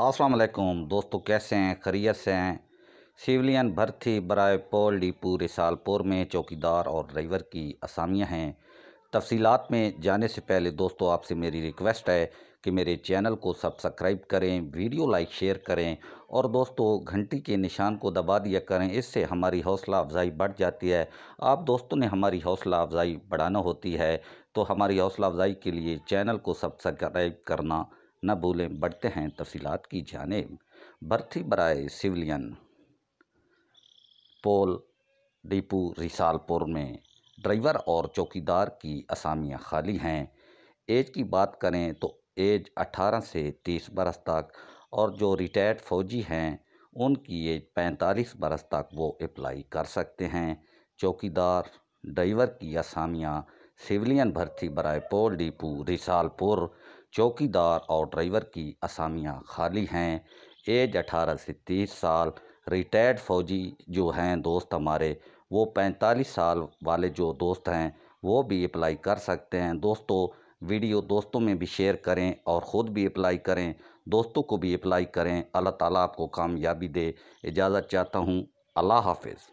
अस्सलाम वालेकुम दोस्तों कैसे हैं खरीत से हैं सिविलियन भर्ती बराए पोल डिपू रिसालपुर में चौकीदार और ड्राइवर की असामियाँ हैं तफसीलात में जाने से पहले दोस्तों आपसे मेरी रिक्वेस्ट है कि मेरे चैनल को सब्सक्राइब करें वीडियो लाइक शेयर करें और दोस्तों घंटी के निशान को दबा दिया करें इससे हमारी हौसला अफजाई बढ़ जाती है आप दोस्तों ने हमारी हौसला अफजाई बढ़ाना होती है तो हमारी हौसला अफजाई के लिए चैनल को सब्सक्राइब करना न भूलें बढ़ते हैं तफसी की जानेब भर्ती बरए सिविलियन पोल डिपू रिसालपुर में ड्राइवर और चौकीदार की असामियाँ खाली हैं एज की बात करें तो एज 18 से 30 बरस तक और जो रिटायर्ड फ़ौजी हैं उनकी एज 45 बरस तक वो अप्लाई कर सकते हैं चौकीदार ड्राइवर की असामियाँ सिविलियन भर्ती बरए पोल डिपू रिसालपुर चौकीदार और ड्राइवर की असामियाँ खाली हैं एज अठारह से तीस साल रिटायर्ड फ़ौजी जो हैं दोस्त हमारे वो पैंतालीस साल वाले जो दोस्त हैं वो भी अप्लाई कर सकते हैं दोस्तों वीडियो दोस्तों में भी शेयर करें और ख़ुद भी अप्लाई करें दोस्तों को भी अप्लाई करें अल्लाह ताला आपको कामयाबी दे इजाज़त चाहता हूँ अल्लाह हाफिज़